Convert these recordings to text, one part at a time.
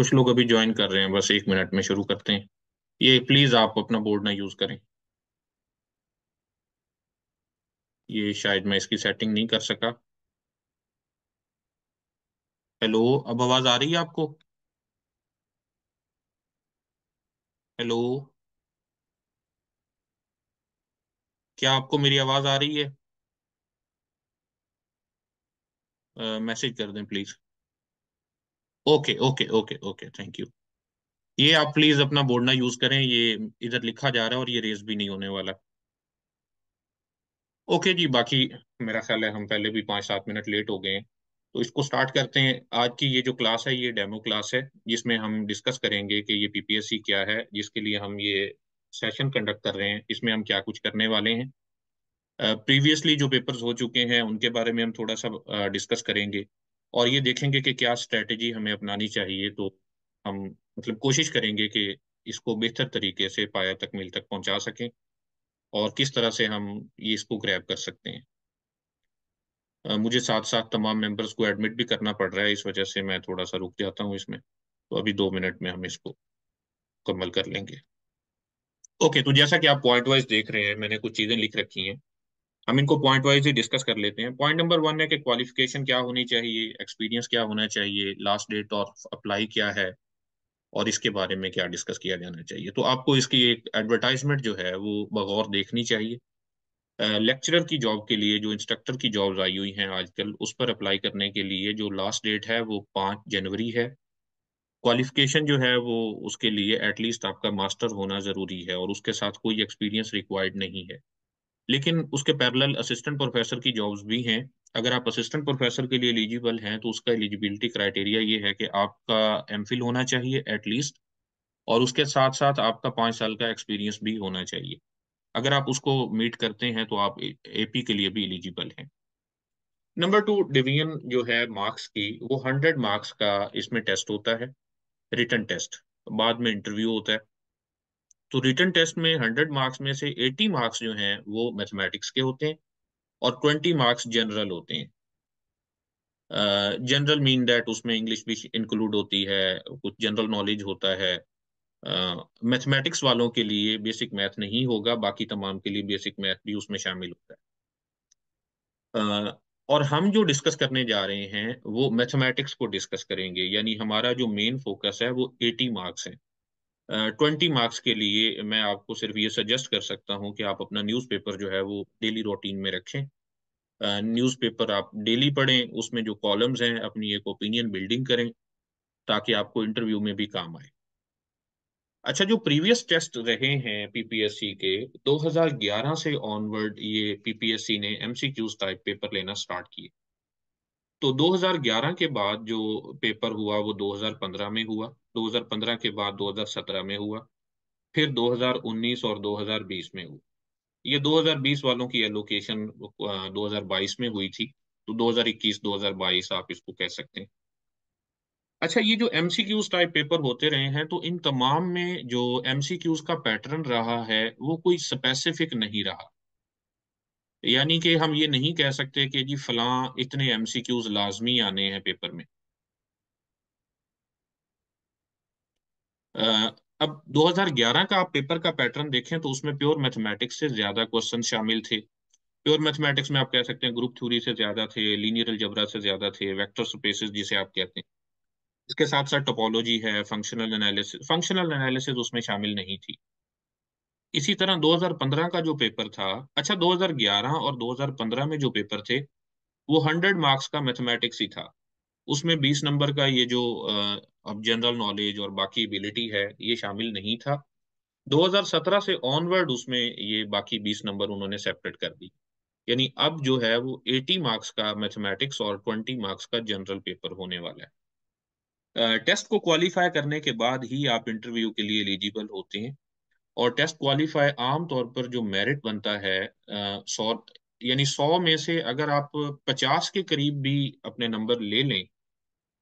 कुछ लोग अभी ज्वाइन कर रहे हैं बस एक मिनट में शुरू करते हैं ये प्लीज आप अपना बोर्ड ना यूज करें ये शायद मैं इसकी सेटिंग नहीं कर सका हेलो अब आवाज आ रही है आपको हेलो क्या आपको मेरी आवाज आ रही है मैसेज uh, कर दें please okay okay okay okay thank you ये आप प्लीज अपना बोर्ड ना यूज करें ये इधर लिखा जा रहा है और ये रेस भी नहीं होने वाला ओके जी बाकी मेरा ख्याल है हम पहले भी पाँच सात मिनट लेट हो गए हैं तो इसको स्टार्ट करते हैं आज की ये जो क्लास है ये डेमो क्लास है जिसमें हम डिस्कस करेंगे कि ये पीपीएससी क्या है जिसके लिए हम ये सेशन कंडक्ट कर रहे हैं इसमें हम क्या कुछ करने वाले हैं प्रीवियसली uh, जो पेपर्स हो चुके हैं उनके बारे में हम थोड़ा सा डिस्कस uh, करेंगे और ये देखेंगे कि क्या स्ट्रेटजी हमें अपनानी चाहिए तो हम मतलब कोशिश करेंगे कि इसको बेहतर तरीके से पाया तक मिल तक पहुंचा सकें और किस तरह से हम ये इसको ग्रैब कर सकते हैं मुझे साथ साथ तमाम मेंबर्स को एडमिट भी करना पड़ रहा है इस वजह से मैं थोड़ा सा रुक जाता हूँ इसमें तो अभी दो मिनट में हम इसको मुकम्मल कर लेंगे ओके तो जैसा कि आप पॉइंट वाइज देख रहे हैं मैंने कुछ चीज़ें लिख रखी हैं हम इनको पॉइंट वाइज ही डिस्कस कर लेते हैं पॉइंट नंबर वन है कि क्वालिफिकेशन क्या होनी चाहिए एक्सपीरियंस क्या होना चाहिए लास्ट डेट और अप्लाई क्या है और इसके बारे में क्या डिस्कस किया जाना चाहिए तो आपको इसकी एक एडवर्टाइजमेंट जो है वो बगौर देखनी चाहिए लेक्चरर की जॉब के लिए जो इंस्ट्रक्टर की जॉब आई हुई हैं आजकल उस पर अप्लाई करने के लिए जो लास्ट डेट है वो पाँच जनवरी है क्वालिफिकेशन जो है वो उसके लिए एटलीस्ट आपका मास्टर होना ज़रूरी है और उसके साथ कोई एक्सपीरियंस रिक्वायर्ड नहीं है लेकिन उसके पैरेलल असिस्टेंट प्रोफेसर की जॉब्स भी हैं अगर आप असिस्टेंट प्रोफेसर के लिए एलिजिबल हैं तो उसका एलिजिबिलिटी क्राइटेरिया ये है कि आपका एम होना चाहिए एटलीस्ट और उसके साथ साथ आपका पाँच साल का एक्सपीरियंस भी होना चाहिए अगर आप उसको मीट करते हैं तो आप एपी के लिए भी एलिजिबल हैं नंबर टू डिवीजन जो है मार्क्स की वो हंड्रेड मार्क्स का इसमें टेस्ट होता है रिटर्न टेस्ट बाद में इंटरव्यू होता है तो रिटर्न टेस्ट में हंड्रेड मार्क्स में से एटी मार्क्स जो हैं वो मैथमेटिक्स के होते हैं और ट्वेंटी मार्क्स जनरल होते हैं जनरल मीन डेट उसमें इंग्लिश भी इंक्लूड होती है कुछ जनरल नॉलेज होता है मैथमेटिक्स uh, वालों के लिए बेसिक मैथ नहीं होगा बाकी तमाम के लिए बेसिक मैथ भी उसमें शामिल होता है uh, और हम जो डिस्कस करने जा रहे हैं वो मैथमेटिक्स को डिस्कस करेंगे यानी हमारा जो मेन फोकस है वो 80 मार्क्स है ट्वेंटी मार्क्स के लिए मैं आपको सिर्फ ये सजेस्ट कर सकता हूँ कि आप अपना न्यूज़पेपर जो है वो डेली रूटीन में रखें न्यूज़पेपर आप डेली पढ़ें उसमें जो कॉलम्स हैं अपनी एक ओपिनियन बिल्डिंग करें ताकि आपको इंटरव्यू में भी काम आए अच्छा जो प्रीवियस टेस्ट रहे हैं पीपीएससी के 2011 से ऑनवर्ड ये पीपीएससी ने एमसीक्यूज टाइप पेपर लेना स्टार्ट किए तो 2011 के बाद जो पेपर हुआ वो 2015 में हुआ 2015 के बाद 2017 में हुआ फिर 2019 और 2020 में हुआ ये 2020 वालों की एलोकेशन 2022 में हुई थी तो 2021 2022 आप इसको कह सकते हैं अच्छा ये जो एम टाइप पेपर होते रहे हैं तो इन तमाम में जो एम का पैटर्न रहा है वो कोई स्पेसिफिक नहीं रहा यानी कि हम ये नहीं कह सकते कि जी फलां इतने एम सी क्यूज लाजमी आने हैं पेपर में आ, अब 2011 का आप पेपर का पैटर्न देखें तो उसमें प्योर मैथमेटिक्स से ज्यादा क्वेश्चन शामिल थे प्योर मैथमेटिक्स में आप कह सकते हैं ग्रुप थ्योरी से ज्यादा थे लीनियर जबरा से ज्यादा थे वेक्टर स्पेसिस जिसे आप कहते हैं इसके साथ साथ टोपोलॉजी है फंक्शनल एनालिसिस फंक्शनल एनालिसिस उसमें शामिल नहीं थी इसी तरह 2015 का जो पेपर था अच्छा 2011 और 2015 में जो पेपर थे वो 100 मार्क्स का मैथमेटिक्स ही था उसमें 20 नंबर का ये जो अब जनरल नॉलेज और बाकी एबिलिटी है ये शामिल नहीं था 2017 से ऑनवर्ड उसमें ये बाकी 20 नंबर उन्होंने सेपरेट कर दी यानी अब जो है वो 80 मार्क्स का मैथमेटिक्स और 20 मार्क्स का जनरल पेपर होने वाला है टेस्ट को क्वालिफाई करने के बाद ही आप इंटरव्यू के लिए एलिजिबल होते हैं और टेस्ट क्वालिफाई आमतौर पर जो मेरिट बनता है सौ यानी सौ में से अगर आप पचास के करीब भी अपने नंबर ले लें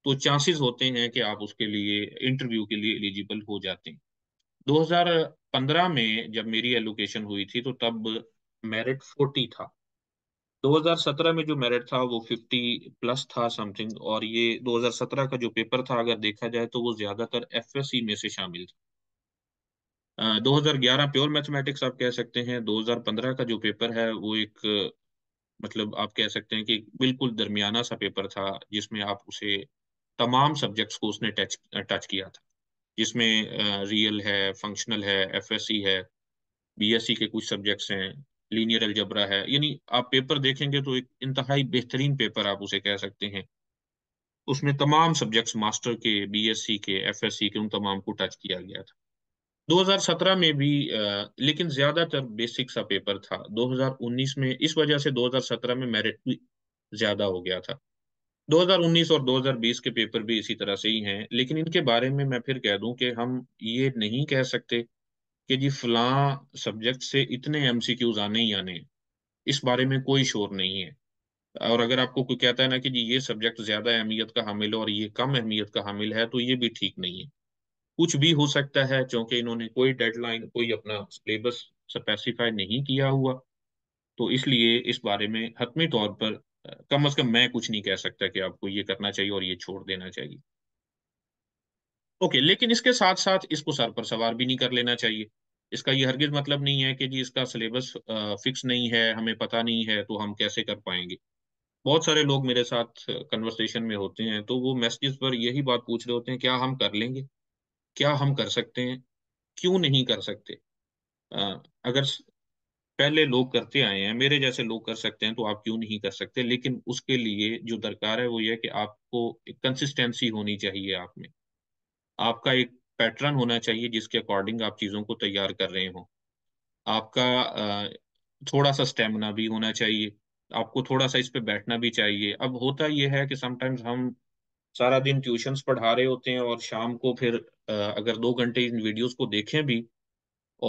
तो चांसेस होते हैं कि आप उसके लिए इंटरव्यू के लिए एलिजिबल हो जाते हैं 2015 में जब मेरी एलोकेशन हुई थी तो तब मेरिट 40 था 2017 में जो मेरिट था वो 50 प्लस था समथिंग और ये 2017 का जो पेपर था अगर देखा जाए तो वो ज्यादातर एफएससी में से शामिल था 2011 प्योर मैथमेटिक्स आप कह सकते हैं 2015 का जो पेपर है वो एक मतलब आप कह सकते हैं कि बिल्कुल दरमियाना सा पेपर था जिसमें आप उसे तमाम सब्जेक्ट्स को उसने टच टच किया था जिसमें रियल है फंक्शनल है एफएससी है बीएससी के कुछ सब्जेक्ट्स हैं लीनियर अलजबरा है यानी आप पेपर देखेंगे तो एक इंतहाई बेहतरीन पेपर आप उसे कह सकते हैं उसमें तमाम सब्जेक्ट्स मास्टर के बीएससी के एफएससी के उन तमाम को टच किया गया था 2017 में भी लेकिन ज्यादातर बेसिक सा पेपर था 2019 में इस वजह से 2017 में मेरिट भी ज्यादा हो गया था 2019 और 2020 के पेपर भी इसी तरह से ही हैं लेकिन इनके बारे में मैं फिर कह दूं कि हम ये नहीं कह सकते कि जी फलां सब्जेक्ट से इतने क्यूज आने ही आने इस बारे में कोई शोर नहीं है और अगर आपको कोई कहता है ना कि जी ये सब्जेक्ट ज्यादा अहमियत का हामिल है और ये कम अहमियत का हामिल है तो ये भी ठीक नहीं है कुछ भी हो सकता है क्योंकि इन्होंने कोई डेडलाइन कोई अपना सिलेबस स्पेसिफाई नहीं किया हुआ तो इसलिए इस बारे में हतमी तौर पर कम अज कम मैं कुछ नहीं कह सकता कि आपको ये करना चाहिए और ये छोड़ देना चाहिए ओके लेकिन इसके साथ साथ इसको सर पर सवार भी नहीं कर लेना चाहिए इसका ये हरगिज मतलब नहीं है कि जी इसका सिलेबस फिक्स नहीं है हमें पता नहीं है तो हम कैसे कर पाएंगे बहुत सारे लोग मेरे साथ कन्वर्सेशन में होते हैं तो वो मैसेजेस पर यही बात पूछ रहे होते हैं क्या हम कर लेंगे क्या हम कर सकते हैं क्यों नहीं कर सकते आ, अगर पहले लोग करते आए हैं मेरे जैसे लोग कर सकते हैं तो आप क्यों नहीं कर सकते लेकिन उसके लिए जो दरकार है वो ये कि आपको एक कंसिस्टेंसी होनी चाहिए आप में आपका एक पैटर्न होना चाहिए जिसके अकॉर्डिंग आप चीज़ों को तैयार कर रहे हो आपका थोड़ा सा स्टेमिना भी होना चाहिए आपको थोड़ा सा इस पे बैठना भी चाहिए अब होता यह है कि समटाइम्स हम सारा दिन ट्यूशंस पढ़ा रहे होते हैं और शाम को फिर अगर दो घंटे इन वीडियोस को देखें भी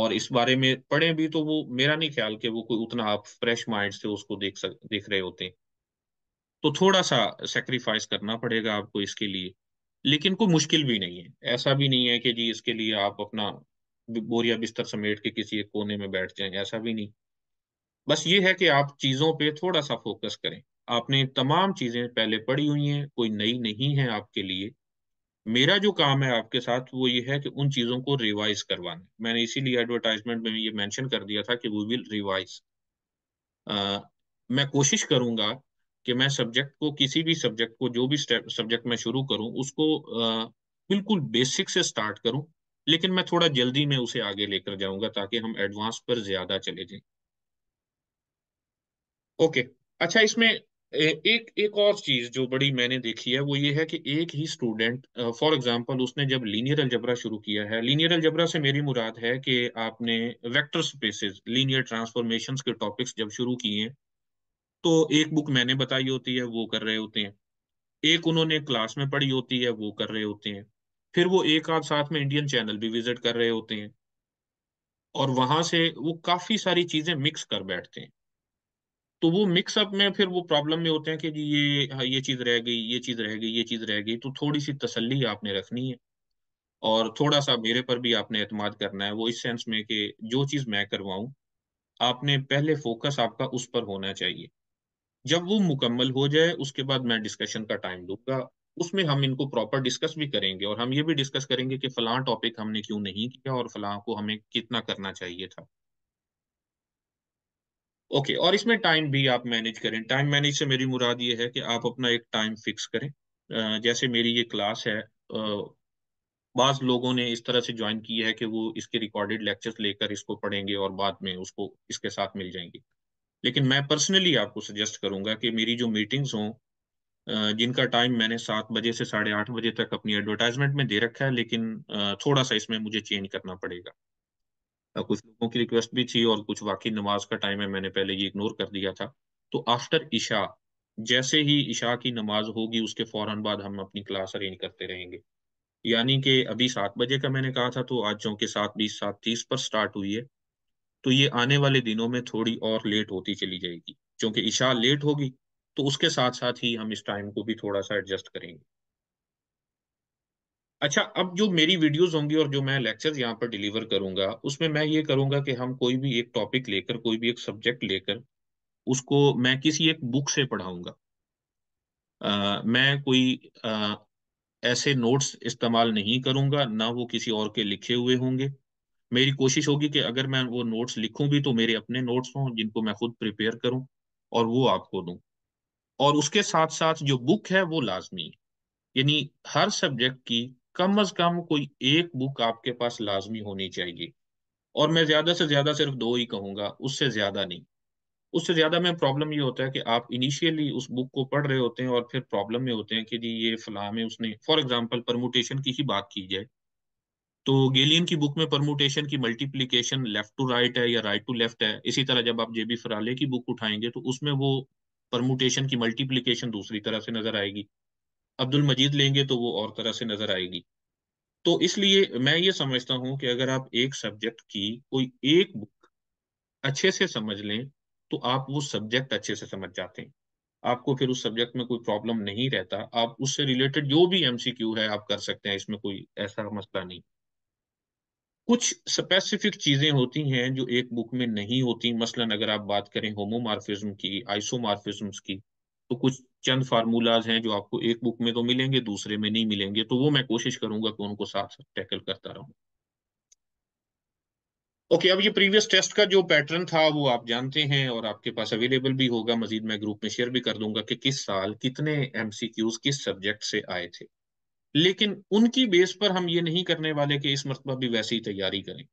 और इस बारे में पढ़ें भी तो वो मेरा नहीं ख्याल कि वो कोई उतना आप फ्रेश माइंड से उसको देख सक देख रहे होते हैं तो थोड़ा सा सेक्रीफाइस करना पड़ेगा आपको इसके लिए लेकिन कोई मुश्किल भी नहीं है ऐसा भी नहीं है कि जी इसके लिए आप अपना बोरिया बिस्तर समेट के किसी एक कोने में बैठ जाए ऐसा भी नहीं बस ये है कि आप चीज़ों पे थोड़ा सा फोकस करें आपने तमाम चीज़ें पहले पढ़ी हुई हैं कोई नई नहीं है आपके लिए मेरा जो काम है आपके साथ वो ये है कि उन चीजों को रिवाइज करवाना मैंने इसीलिए एडवर्टाइजमेंट में ये मेंशन कर दिया था कि वो विल रिवाइज मैं कोशिश करूंगा कि मैं सब्जेक्ट को किसी भी सब्जेक्ट को जो भी सब्जेक्ट मैं शुरू करूं उसको आ, बिल्कुल बेसिक से स्टार्ट करूं लेकिन मैं थोड़ा जल्दी में उसे आगे लेकर जाऊंगा ताकि हम एडवांस पर ज्यादा चले जाए ओके अच्छा इसमें एक एक और चीज जो बड़ी मैंने देखी है वो ये है कि एक ही स्टूडेंट फॉर एग्जांपल उसने जब लीनियर अलजबरा शुरू किया है लीनियर अलजबरा से मेरी मुराद है कि आपने वेक्टर स्पेसेस लीनियर ट्रांसफॉर्मेशन के टॉपिक्स जब शुरू किए तो एक बुक मैंने बताई होती है वो कर रहे होते हैं एक उन्होंने क्लास में पढ़ी होती है वो कर रहे होते हैं फिर वो एक आध साथ में इंडियन चैनल भी विजिट कर रहे होते हैं और वहां से वो काफी सारी चीजें मिक्स कर बैठते हैं तो वो मिक्सअप में फिर वो प्रॉब्लम में होते हैं कि जी ये हाँ, ये चीज रह गई ये चीज रह गई ये चीज रह गई तो थोड़ी सी तसल्ली आपने रखनी है और थोड़ा सा मेरे पर भी आपने अतमाद करना है वो इस सेंस में कि जो चीज मैं करवाऊं आपने पहले फोकस आपका उस पर होना चाहिए जब वो मुकम्मल हो जाए उसके बाद मैं डिस्कशन का टाइम दूंगा उसमें हम इनको प्रॉपर डिस्कस भी करेंगे और हम ये भी डिस्कस करेंगे कि फलां टॉपिक हमने क्यों नहीं किया और फलां को हमें कितना करना चाहिए था ओके और इसमें टाइम भी आप मैनेज करें टाइम मैनेज से मेरी मुराद ये है कि आप अपना एक टाइम फिक्स करें जैसे मेरी ये क्लास है बाज लोगों ने इस तरह से ज्वाइन किया है कि वो इसके रिकॉर्डेड लेक्चर्स लेकर इसको पढ़ेंगे और बाद में उसको इसके साथ मिल जाएंगे लेकिन मैं पर्सनली आपको सजेस्ट करूंगा कि मेरी जो मीटिंग्स हों जिनका टाइम मैंने सात बजे से साढ़े आठ बजे तक अपनी एडवर्टाइजमेंट में दे रखा है लेकिन थोड़ा सा इसमें मुझे चेंज करना पड़ेगा कुछ लोगों की रिक्वेस्ट भी थी और कुछ वाकई नमाज का टाइम है मैंने पहले ये इग्नोर कर दिया था तो आफ्टर इशा जैसे ही इशा की नमाज होगी उसके फौरन बाद हम अपनी क्लास अरेंज करते रहेंगे यानी कि अभी सात बजे का मैंने कहा था तो आज जो कि सात बीस सात तीस पर स्टार्ट हुई है तो ये आने वाले दिनों में थोड़ी और लेट होती चली जाएगी क्योंकि इशा लेट होगी तो उसके साथ साथ ही हम इस टाइम को भी थोड़ा सा एडजस्ट करेंगे अच्छा अब जो मेरी वीडियोस होंगी और जो मैं लेक्चर यहाँ पर डिलीवर करूंगा उसमें मैं ये करूंगा कि हम कोई भी एक टॉपिक लेकर कोई भी एक सब्जेक्ट लेकर उसको मैं किसी एक बुक से पढ़ाऊंगा मैं कोई आ, ऐसे नोट्स इस्तेमाल नहीं करूंगा ना वो किसी और के लिखे हुए होंगे मेरी कोशिश होगी कि अगर मैं वो नोट्स लिखूं भी तो मेरे अपने नोट्स हों जिनको मैं खुद प्रिपेयर करूं और वो आपको दूं और उसके साथ साथ जो बुक है वो लाजमी यानी हर सब्जेक्ट की कम अज कम कोई एक बुक आपके पास लाजमी होनी चाहिए और मैं ज्यादा से ज्यादा सिर्फ दो ही कहूंगा उससे ज्यादा नहीं उससे ज्यादा में प्रॉब्लम ये होता है कि आप इनिशियली उस बुक को पढ़ रहे होते हैं और फिर प्रॉब्लम में होते हैं कि जी ये फलाह में उसने फॉर एग्जाम्पल परमोटेशन की ही बात की जाए तो गेलियन की बुक में परमोटेशन की मल्टीप्लीकेशन लेफ्ट टू राइट है या राइट टू लेफ्ट है इसी तरह जब आप जेबी फराले की बुक उठाएंगे तो उसमें वो परमोटेशन की मल्टीप्लीकेशन दूसरी तरह से नजर आएगी अब्दुल मजीद लेंगे तो वो और तरह से नजर आएगी तो इसलिए मैं ये समझता हूं कि अगर आप एक सब्जेक्ट की कोई एक बुक अच्छे से समझ लें तो आप वो सब्जेक्ट अच्छे से समझ जाते हैं आपको फिर उस सब्जेक्ट में कोई प्रॉब्लम नहीं रहता आप उससे रिलेटेड जो भी एमसीक्यू है आप कर सकते हैं इसमें कोई ऐसा मसला नहीं कुछ स्पेसिफिक चीजें होती हैं जो एक बुक में नहीं होती मसलन अगर आप बात करें होमोमार्फिज्म की आइसोमार्फिज्म की तो कुछ चंद फार्मूलाज हैं जो आपको एक बुक में तो मिलेंगे दूसरे में नहीं मिलेंगे तो वो मैं कोशिश करूंगा कि उनको साथ साथ टैकल करता रहूं ओके okay, अब ये प्रीवियस टेस्ट का जो पैटर्न था वो आप जानते हैं और आपके पास अवेलेबल भी होगा मजीद मैं ग्रुप में शेयर भी कर दूंगा कि किस साल कितने एमसीक्यूज किस सब्जेक्ट से आए थे लेकिन उनकी बेस पर हम ये नहीं करने वाले कि इस मरतबा भी वैसी ही तैयारी करें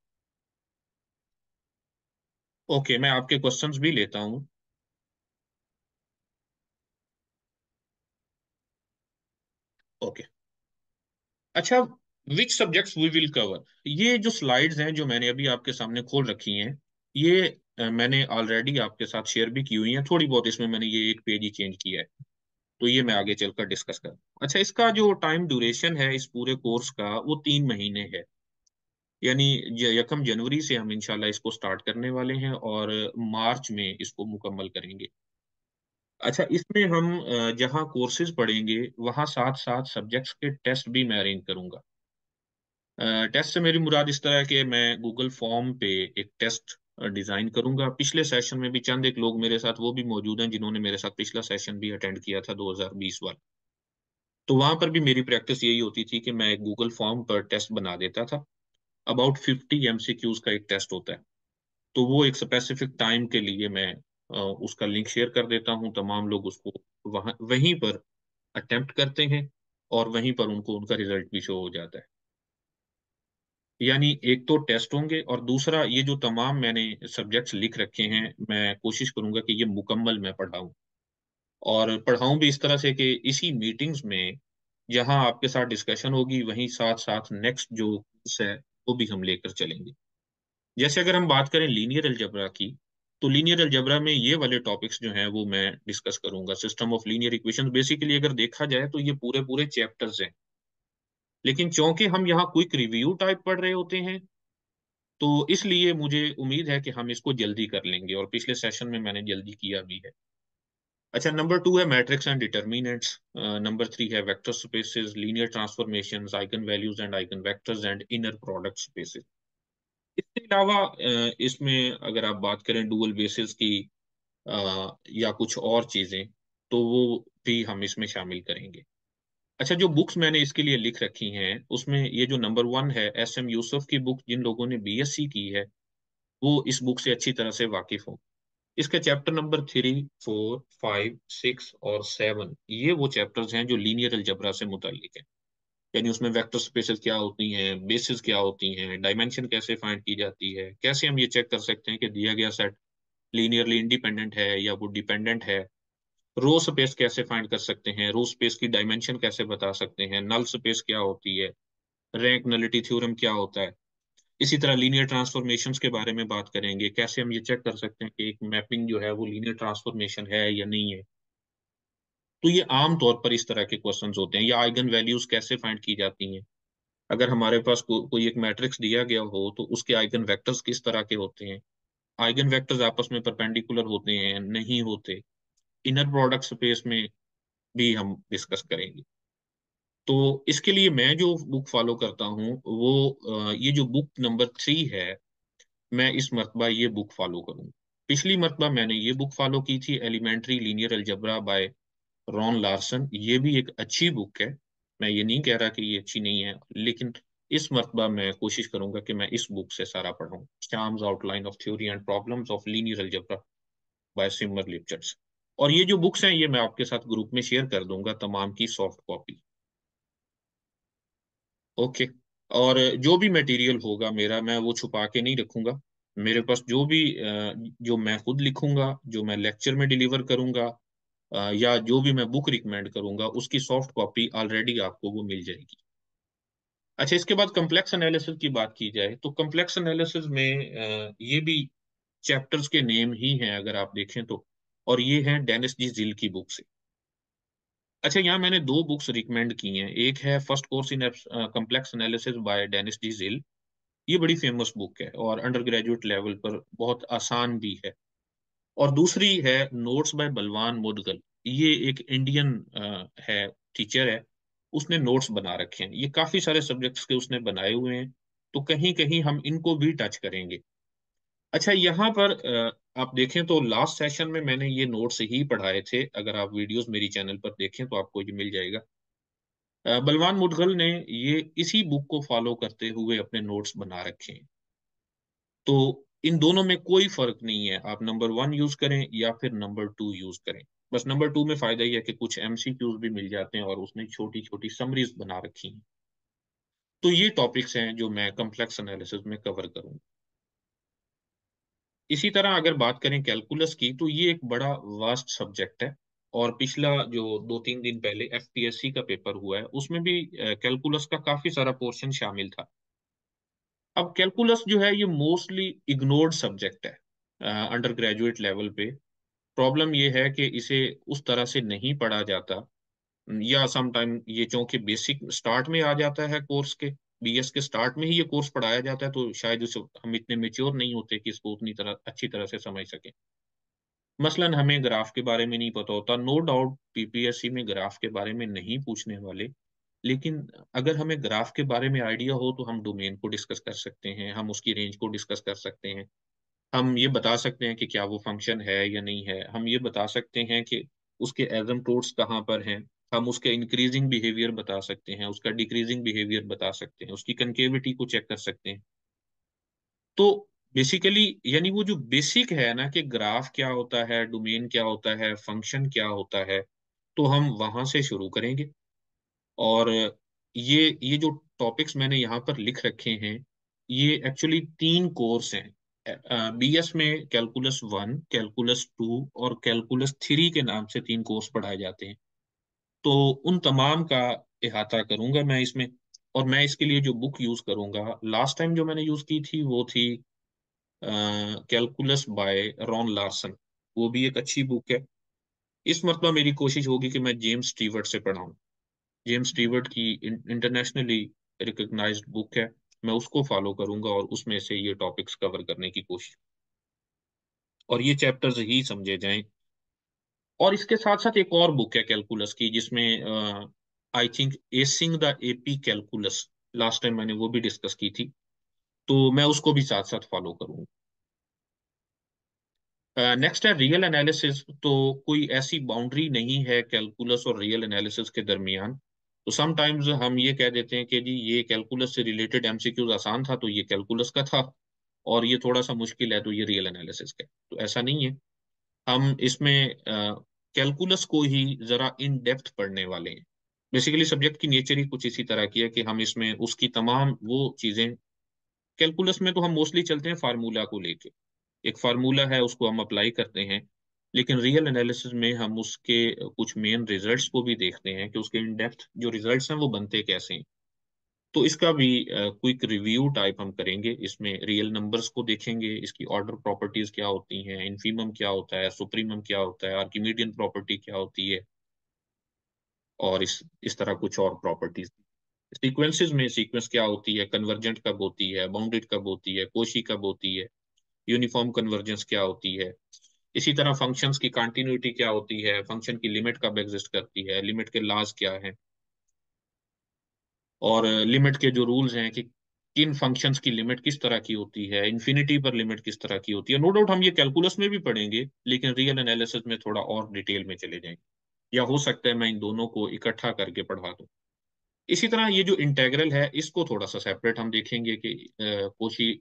ओके okay, मैं आपके क्वेश्चंस भी लेता हूं ओके अच्छा which subjects we will cover ये जो स्लाइड्स हैं जो मैंने अभी आपके सामने खोल रखी हैं ये मैंने ऑलरेडी आपके साथ शेयर भी की हुई है थोड़ी बहुत इसमें मैंने ये एक पेज ही चेंज किया है तो ये मैं आगे चलकर डिस्कस कर अच्छा इसका जो टाइम ड्यूरेशन है इस पूरे कोर्स का वो तीन महीने है यानी यकम जनवरी से हम इनशाला इसको स्टार्ट करने वाले हैं और मार्च में इसको मुकम्मल करेंगे अच्छा इसमें हम जहाँ कोर्सेज पढ़ेंगे वहाँ साथ साथ सब्जेक्ट्स के टेस्ट भी मैं अरेंज करूँगा टेस्ट से मेरी मुराद इस तरह है कि मैं गूगल फॉर्म पे एक टेस्ट डिज़ाइन करूंगा पिछले सेशन में भी चंद एक लोग मेरे साथ वो भी मौजूद हैं जिन्होंने मेरे साथ पिछला सेशन भी अटेंड किया था 2020 वाला तो वहां पर भी मेरी प्रैक्टिस यही होती थी कि मैं गूगल फॉर्म पर टेस्ट बना देता था अबाउट फिफ्टी एम का एक टेस्ट होता है तो वो एक स्पेसिफिक टाइम के लिए मैं उसका लिंक शेयर कर देता हूं तमाम लोग उसको वहां वहीं पर अटेम्प्ट करते हैं और वहीं पर उनको उनका रिजल्ट भी शो हो जाता है यानी एक तो टेस्ट होंगे और दूसरा ये जो तमाम मैंने सब्जेक्ट्स लिख रखे हैं मैं कोशिश करूंगा कि ये मुकम्मल मैं पढ़ाऊं और पढ़ाऊं भी इस तरह से कि इसी मीटिंग्स में जहां आपके साथ डिस्कशन होगी वहीं साथ साथ नेक्स्ट जो है वो भी हम लेकर चलेंगे जैसे अगर हम बात करें लीनियर अलजबरा की तो लीनियर अलजबरा में ये वाले टॉपिक्स जो हैं वो मैं डिस्कस करूंगा system of linear equation basically अगर देखा जाए तो ये पूरे पूरे चैप्टर्स हैं लेकिन चूंकि हम यहाँ क्विक रिव्यू टाइप पढ़ रहे होते हैं तो इसलिए मुझे उम्मीद है कि हम इसको जल्दी कर लेंगे और पिछले सेशन में मैंने जल्दी किया भी है अच्छा नंबर टू है matrix and determinants number three है vector spaces linear transformation eigen values and eigen vectors and inner product spaces इसके अलावा इसमें अगर आप बात करें डुअल बेसिस की या कुछ और चीजें तो वो भी हम इसमें शामिल करेंगे अच्छा जो बुक्स मैंने इसके लिए लिख रखी हैं उसमें ये जो नंबर वन है एस एम यूसुफ की बुक जिन लोगों ने बीएससी की है वो इस बुक से अच्छी तरह से वाकिफ हो इसके chapter number three four five six और सेवन ये वो चैप्टर्स हैं जो लीनियर अलजबरा से मुतलिक हैं यानी उसमें वेक्टर स्पेसेस क्या होती हैं बेसिस क्या होती हैं डायमेंशन कैसे फाइंड की जाती है कैसे हम ये चेक कर सकते हैं कि दिया गया सेट लीनियरली इंडिपेंडेंट है या वो डिपेंडेंट है रो स्पेस कैसे फाइंड कर सकते हैं रो स्पेस की डायमेंशन कैसे बता सकते हैं नल स्पेस क्या होती है रैंक नलिटी थ्योरम क्या होता है इसी तरह लीनियर ट्रांसफॉर्मेशन के बारे में बात करेंगे कैसे हम ये चेक कर सकते हैं कि एक मैपिंग जो है वो लीनियर ट्रांसफॉर्मेशन है या नहीं है तो ये आम तौर पर इस तरह के क्वेश्चन होते हैं या आइगन वैल्यूज कैसे फाइंड की जाती हैं अगर हमारे पास को, कोई एक मैट्रिक्स दिया गया हो तो उसके आइगन वैक्टर्स किस तरह के होते हैं आइगन वैक्टर्स आपस में परपेंडिकुलर होते हैं नहीं होते इनर प्रोडक्ट स्पेस में भी हम डिस्कस करेंगे तो इसके लिए मैं जो बुक फॉलो करता हूँ वो ये जो बुक नंबर थ्री है मैं इस मरतबा ये बुक फॉलो करूँ पिछली मरतबा मैंने ये बुक फॉलो की थी elementary linear algebra by Ron Larson ये भी एक अच्छी बुक है मैं ये नहीं कह रहा कि ये अच्छी नहीं है लेकिन इस मरतबा मैं कोशिश करूंगा कि मैं इस बुक से सारा पढ़ूँ Schaum's outline of theory and problems of linear algebra by Seymour Lipschutz और ये जो बुक्स हैं ये मैं आपके साथ ग्रुप में शेयर कर दूंगा तमाम की सॉफ्ट कॉपी ओके और जो भी मटेरियल होगा मेरा मैं वो छुपा के नहीं रखूंगा मेरे पास जो भी जो मैं खुद लिखूंगा जो मैं लेक्चर में डिलीवर करूंगा या जो भी मैं बुक रिकमेंड करूंगा उसकी सॉफ्ट कॉपी ऑलरेडी आपको वो मिल जाएगी अच्छा इसके बाद कम्प्लेक्स एनालिसिस की बात की जाए तो कम्प्लेक्स एनालिसिस में ये भी चैप्टर्स के नेम ही हैं अगर आप देखें तो और ये है डेनिस जी जिल की बुक से अच्छा यहाँ मैंने दो बुक्स रिकमेंड की हैं एक है first course in complex analysis by Dennis G Zill ये बड़ी फेमस बुक है और अंडर ग्रेजुएट लेवल पर बहुत आसान भी है और दूसरी है नोट्स बाय बलवान मुदगल ये एक इंडियन है टीचर है उसने नोट्स बना रखे हैं ये काफी सारे सब्जेक्ट्स के उसने बनाए हुए हैं तो कहीं कहीं हम इनको भी टच करेंगे अच्छा यहाँ पर आप देखें तो लास्ट सेशन में मैंने ये नोट्स ही पढ़ाए थे अगर आप वीडियोस मेरी चैनल पर देखें तो आपको ये मिल जाएगा बलवान मुदगल ने ये इसी बुक को फॉलो करते हुए अपने नोट्स बना रखे हैं तो इन दोनों में कोई फर्क नहीं है आप नंबर वन यूज करें या फिर नंबर टू यूज करें बस नंबर टू में फायदा यह है कि कुछ एमसीक्यूज भी मिल जाते हैं और उसने छोटी छोटी समरीज बना रखी हैं तो ये टॉपिक्स हैं जो मैं कम्प्लेक्स एनालिसिस में कवर करूंगा इसी तरह अगर बात करें कैलकुलस की तो ये एक बड़ा वास्ट सब्जेक्ट है और पिछला जो दो तीन दिन पहले एफ का पेपर हुआ है उसमें भी कैलकुलस का काफी सारा पोर्शन शामिल था अब कैलकुलस जो है ये मोस्टली इग्नोर्ड सब्जेक्ट है अंडर ग्रेजुएट लेवल पे प्रॉब्लम ये है कि इसे उस तरह से नहीं पढ़ा जाता hmm, या समटाइम ये चूंकि बेसिक स्टार्ट में आ जाता है कोर्स के बीएस के स्टार्ट में ही ये कोर्स पढ़ाया जाता है तो शायद उसे हम इतने मेच्योर नहीं होते कि इसको उतनी तरह अच्छी तरह से समझ सकें मसलन हमें ग्राफ के बारे में नहीं पता होता नो डाउट पीपीएससी में ग्राफ के बारे में नहीं पूछने वाले लेकिन अगर हमें ग्राफ के बारे में आइडिया हो तो हम डोमेन को डिस्कस कर सकते हैं हम उसकी रेंज को डिस्कस कर सकते हैं हम ये बता सकते हैं कि क्या वो फंक्शन है या नहीं है हम ये बता सकते हैं कि उसके एजम टोर्स कहाँ पर हैं हम उसके इंक्रीजिंग बिहेवियर बता सकते हैं उसका डिक्रीजिंग बिहेवियर बता सकते हैं उसकी कंकेविटी को चेक कर सकते हैं तो बेसिकली यानी वो जो बेसिक है ना कि ग्राफ क्या होता है डोमेन क्या होता है फंक्शन क्या होता है तो हम वहां से शुरू करेंगे और ये ये जो टॉपिक्स मैंने यहाँ पर लिख रखे हैं ये एक्चुअली तीन कोर्स हैं बी एस में कैलकुलस वन कैलकुलस टू और कैलकुलस थ्री के नाम से तीन कोर्स पढ़ाए जाते हैं तो उन तमाम का अहाता करूंगा मैं इसमें और मैं इसके लिए जो बुक यूज करूंगा लास्ट टाइम जो मैंने यूज की थी वो थी कैलकुलस बाय रॉन लार्सन वो भी एक अच्छी बुक है इस मरतबा मेरी कोशिश होगी कि मैं जेम्स स्टीवर्ट से पढ़ाऊँ जेम्स स्टीवर्ट की इंटरनेशनली रिकग्नाइज्ड बुक है मैं उसको फॉलो करूंगा और उसमें से ये टॉपिक्स कवर करने की कोशिश और ये चैप्टर्स ही समझे जाएं और इसके साथ साथ एक और बुक है कैलकुलस की जिसमें I think acing the AP calculus last time मैंने वो भी डिस्कस की थी तो मैं उसको भी साथ साथ फॉलो करूंगा नेक्स्ट है रियल एनालिसिस तो कोई ऐसी बाउंड्री नहीं है कैलकुलस और रियल एनालिसिस के दरमियान तो समटाइम्स हम ये कह देते हैं कि जी ये कैलकुलस से रिलेटेड एमसीक्यूज आसान था तो ये कैलकुलस का था और ये थोड़ा सा मुश्किल है तो ये रियल एनालिसिस का तो ऐसा नहीं है हम इसमें कैलकुलस को ही जरा इन डेप्थ पढ़ने वाले हैं बेसिकली सब्जेक्ट की नेचर ही कुछ इसी तरह की है कि हम इसमें उसकी तमाम वो चीज़ें कैलकुलस में तो हम मोस्टली चलते हैं फार्मूला को लेके एक फार्मूला है उसको हम अप्लाई करते हैं लेकिन रियल एनालिसिस में हम उसके कुछ मेन रिजल्ट्स को भी देखते हैं कि उसके इन डेप्थ जो रिजल्ट्स हैं वो बनते कैसे हैं तो इसका भी क्विक रिव्यू टाइप हम करेंगे इसमें रियल नंबर्स को देखेंगे इसकी ऑर्डर प्रॉपर्टीज क्या होती हैं इन्फीमम क्या होता है सुप्रीमम क्या होता है आर्किमीडियन प्रॉपर्टी क्या होती है और इस इस तरह कुछ और प्रॉपर्टीज सिक्वेंसिस में सीक्वेंस क्या होती है कन्वर्जेंट कब होती है बाउंडेड कब होती है कोशी कब होती है यूनिफॉर्म कन्वर्जेंस क्या होती है इसी तरह फंक्शन की कंटिन्यूटी क्या होती है फंक्शन की लिमिट कब एग्जिस्ट करती है लिमिट के लाज क्या है और लिमिट के जो रूल्स हैं कि किन फंक्शन की लिमिट किस तरह की होती है इन्फिनिटी पर लिमिट किस तरह की होती है नो डाउट हम ये कैलकुलस में भी पढ़ेंगे लेकिन रियल एनालिसिस में थोड़ा और डिटेल में चले जाएंगे या हो सकता है मैं इन दोनों को इकट्ठा करके पढ़वा दू इसी तरह ये जो इंटेग्रल है इसको थोड़ा सा सेपरेट हम देखेंगे कि कोशी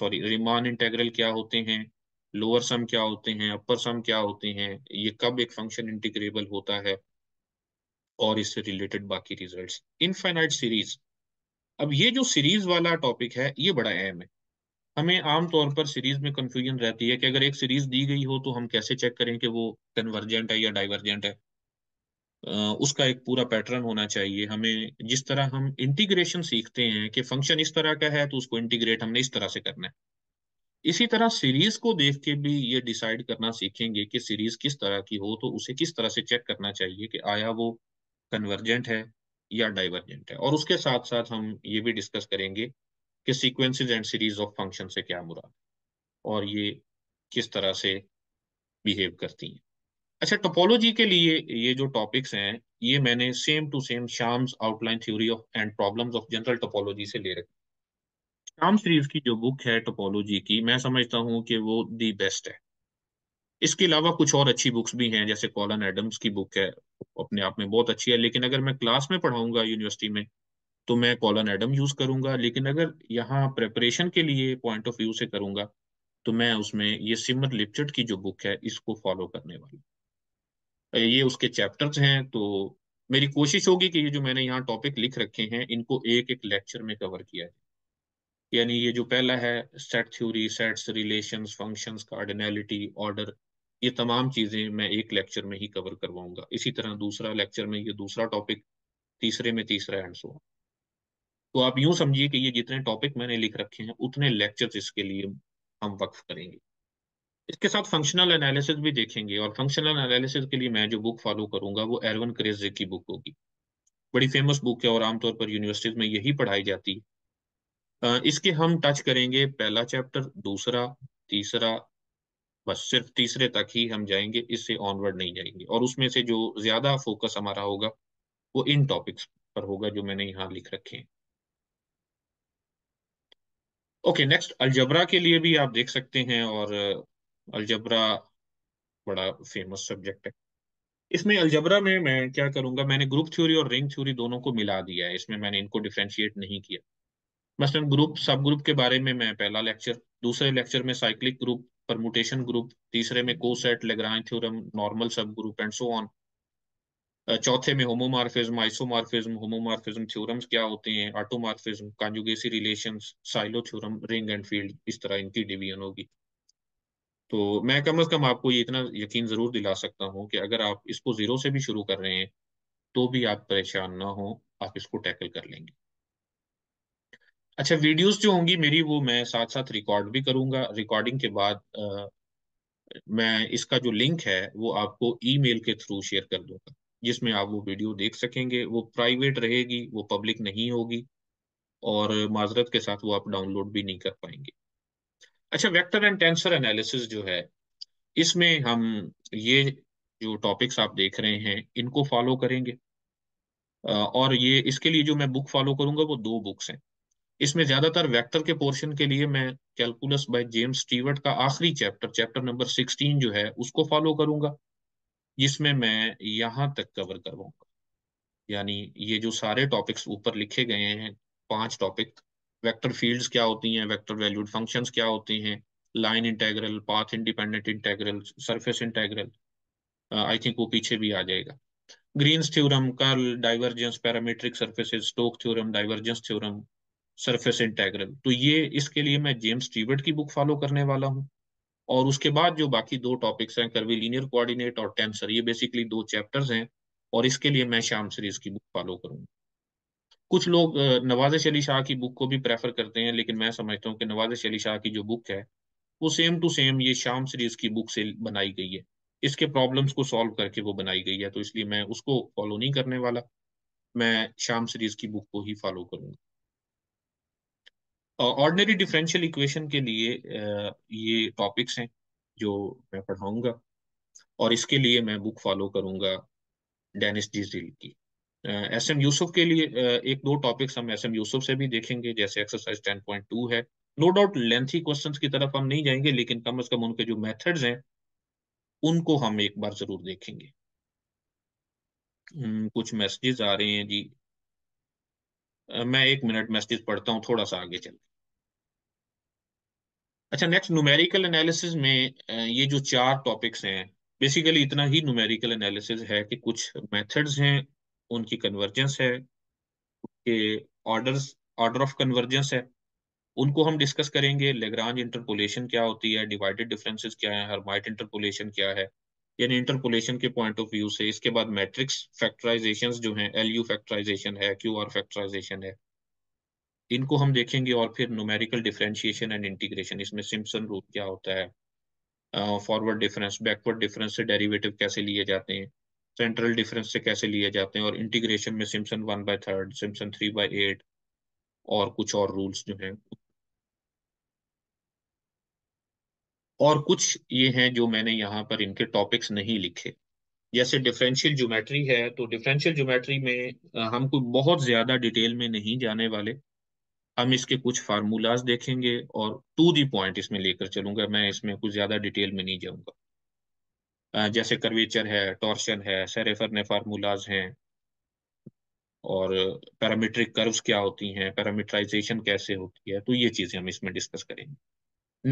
सॉरी रिमान इंटेग्रल क्या होते हैं लोअर सम क्या होते हैं अपर सम क्या होते हैं ये कब एक फंक्शन इंटीग्रेबल होता है और इससे रिलेटेड बाकी रिजल्ट्स इनफाइनाइट सीरीज अब ये जो सीरीज वाला टॉपिक है ये बड़ा अहम है हमें आमतौर पर सीरीज में कंफ्यूजन रहती है कि अगर एक सीरीज दी गई हो तो हम कैसे चेक करें कि वो कन्वर्जेंट है या डाइवर्जेंट है उसका एक पूरा पैटर्न होना चाहिए हमें जिस तरह हम इंटीग्रेशन सीखते हैं कि फंक्शन इस तरह का है तो उसको इंटीग्रेट हमने इस तरह से करना है इसी तरह सीरीज को देख के भी ये डिसाइड करना सीखेंगे कि सीरीज किस तरह की हो तो उसे किस तरह से चेक करना चाहिए कि आया वो कन्वर्जेंट है या डाइवर्जेंट है और उसके साथ साथ हम ये भी डिस्कस करेंगे कि sequences and series of function से क्या मुराद और ये किस तरह से बिहेव करती हैं अच्छा टोपोलॉजी के लिए ये जो टॉपिक्स हैं ये मैंने same to same Schaum's outline theory of and problems of general topology से ले रखी शाम शरीफ की जो बुक है टोपोलॉजी की मैं समझता हूँ कि वो दी बेस्ट है इसके अलावा कुछ और अच्छी बुक्स भी हैं जैसे कॉलन एडम्स की बुक है अपने आप में बहुत अच्छी है लेकिन अगर मैं क्लास में पढ़ाऊंगा यूनिवर्सिटी में तो मैं कॉलन एडम यूज करूंगा लेकिन अगर यहाँ प्रेपरेशन के लिए पॉइंट ऑफ व्यू से करूंगा तो मैं उसमें ये सिमर लिपचट की जो बुक है इसको फॉलो करने वाला ये उसके चैप्टर्स हैं तो मेरी कोशिश होगी कि ये जो मैंने यहाँ टॉपिक लिख रखे हैं इनको एक एक लेक्चर में कवर किया जाए यानी ये जो पहला है set theory sets relations functions cardinality order ये तमाम चीज़ें मैं एक लेक्चर में ही कवर करवाऊंगा इसी तरह दूसरा लेक्चर में ये दूसरा टॉपिक तीसरे में तीसरा एंड सो तो आप यूं समझिए कि ये जितने टॉपिक मैंने लिख रखे हैं उतने लेक्चर इसके लिए हम वक्फ करेंगे इसके साथ फंक्शनल एनालिसिस भी देखेंगे और फंक्शनल एनालिसिस के लिए मैं जो बुक फॉलो करूंगा वो एरवन क्रेजे की बुक होगी बड़ी फेमस बुक है और आमतौर पर यूनिवर्सिटीज में यही पढ़ाई जाती है इसके हम टच करेंगे पहला चैप्टर दूसरा तीसरा बस सिर्फ तीसरे तक ही हम जाएंगे इससे ऑनवर्ड नहीं जाएंगे और उसमें से जो ज्यादा फोकस हमारा होगा वो इन टॉपिक्स पर होगा जो मैंने यहाँ लिख रखे हैं ओके नेक्स्ट अलजबरा के लिए भी आप देख सकते हैं और अलजबरा बड़ा फेमस सब्जेक्ट है इसमें अलजबरा में मैं क्या करूंगा मैंने ग्रुप थ्योरी और रिंग थ्योरी दोनों को मिला दिया है इसमें मैंने इनको डिफ्रेंशिएट नहीं किया मसलन ग्रुप सब ग्रुप के बारे में मैं पहला लेक्चर दूसरे लेक्चर में साइक्लिक ग्रुप परमुटेशन ग्रुप तीसरे में coset Lagrange theorem normal subgroup and so on चौथे में होमोमार्फिज्म आइसोमार्फिज्म होमोमार्फिज्म थ्योरम्स क्या होते हैं automorphism conjugacy relations Sylow theorem ring and field इस तरह इनकी डिवीजन होगी तो मैं कम अज कम आपको ये इतना यकीन जरूर दिला सकता हूँ कि अगर आप इसको जीरो से भी शुरू कर रहे हैं तो भी आप परेशान ना हो आप इसको टैकल कर लेंगे अच्छा वीडियोस जो होंगी मेरी वो मैं साथ साथ रिकॉर्ड भी करूंगा रिकॉर्डिंग के बाद आ, मैं इसका जो लिंक है वो आपको ईमेल के थ्रू शेयर कर दूंगा जिसमें आप वो वीडियो देख सकेंगे वो प्राइवेट रहेगी वो पब्लिक नहीं होगी और माजरत के साथ वो आप डाउनलोड भी नहीं कर पाएंगे अच्छा वेक्टर एंड टेंसर एनालिसिस जो है इसमें हम ये जो टॉपिक्स आप देख रहे हैं इनको फॉलो करेंगे और ये इसके लिए जो मैं बुक फॉलो करूंगा वो दो बुक्स हैं इसमें ज्यादातर वेक्टर के पोर्शन के लिए मैं कैलकुलस बाय जेम्स स्टीवर्ट का आखिरी चैप्टर चैप्टर नंबर 16 जो है उसको फॉलो करूंगा जिसमें मैं यहां तक कवर करवाऊंगा यानी ये जो सारे टॉपिक्स ऊपर लिखे गए हैं पांच टॉपिक वेक्टर फील्ड्स क्या होती हैं वेक्टर वैल्यूड फंक्शंस क्या होते हैं line integral path independent integral surface integral I think वो पीछे भी आ जाएगा Green theorem curl divergence parametric surfaces Stoke theorem divergence theorem surface integral तो ये इसके लिए मैं जेम्स टीवर्ट की बुक फॉलो करने वाला हूँ और उसके बाद जो बाकी दो टॉपिक्स हैं कर्विलीनियर कोऑर्डिनेट और टेंसर ये बेसिकली दो चैप्टर्स हैं और इसके लिए मैं शाम सीरीज की बुक फॉलो करूंगा कुछ लोग नवाजश अली शाह की बुक को भी प्रेफर करते हैं लेकिन मैं समझता हूँ कि नवाजश अली शाह की जो बुक है वो सेम टू सेम ये शाम सीरीज की बुक से बनाई गई है इसके प्रॉब्लम्स को सॉल्व करके वो बनाई गई है तो इसलिए मैं उसको फॉलो नहीं करने वाला मैं शाम सीरीज की बुक को ही फॉलो करूंगा ऑर्डनरी डिफरेंशियल इक्वेशन के लिए uh, ये टॉपिक्स हैं जो मैं पढ़ाऊंगा और इसके लिए मैं बुक फॉलो करूंगा डेनिस जी की एस एम यूसुफ के लिए uh, एक दो टॉपिक्स हम एस एम यूसुफ से भी देखेंगे जैसे एक्सरसाइज टेन पॉइंट टू है नो डाउट लेंथी क्वेश्चन की तरफ हम नहीं जाएंगे लेकिन कम अज कम उनके जो मेथड्स हैं उनको हम एक बार जरूर देखेंगे हम्म, कुछ मैसेजेस आ रहे हैं जी मैं एक मिनट मैसेज पढ़ता हूँ थोड़ा सा आगे चल अच्छा नेक्स्ट न्यूमेरिकल एनालिसिस में ये जो चार टॉपिक्स हैं बेसिकली इतना ही न्यूमेरिकल एनालिसिस है कि कुछ मेथड्स हैं उनकी कन्वर्जेंस है उनके ऑर्डर्स ऑर्डर ऑफ कन्वर्जेंस है उनको हम डिस्कस करेंगे लेग्रांज इंटरपोलेशन क्या होती है डिवाइडेड डिफरेंसेस क्या है माइट इंटरपोलेशन क्या है यानी इंटरपोलेशन के पॉइंट ऑफ व्यू से इसके बाद मैट्रिक्स फैक्टराइजेशन जो है एल यू फैक्टराइजेशन है क्यू आर फैक्टराइजेशन है इनको हम देखेंगे और फिर न्यूमेरिकल डिफ्रेंशिएशन एंड इंटीग्रेशन इसमें सिम्पसन रूल क्या होता है फॉरवर्ड डिफरेंस बैकवर्ड डिफरेंस से डेरिवेटिव कैसे लिए जाते हैं सेंट्रल डिफरेंस से कैसे लिए जाते हैं और इंटीग्रेशन में Simpson one by third Simpson three by eight और कुछ और रूल्स जो हैं और कुछ ये हैं जो मैंने यहाँ पर इनके टॉपिक्स नहीं लिखे जैसे डिफरेंशियल ज्योमेट्री है तो डिफरेंशियल ज्योमेट्री में हम कोई बहुत ज़्यादा डिटेल में नहीं जाने वाले हम इसके कुछ फार्मूलाज देखेंगे और टू दी पॉइंट इसमें लेकर चलूंगा मैं इसमें कुछ ज़्यादा डिटेल में नहीं जाऊंगा जैसे कर्वेचर है टॉर्शन है सेरेफर ने फार्मूलाज हैं और पैरामीट्रिक कर्व्स क्या होती हैं पैरामीटराइजेशन कैसे होती है तो ये चीज़ें हम इसमें डिस्कस करेंगे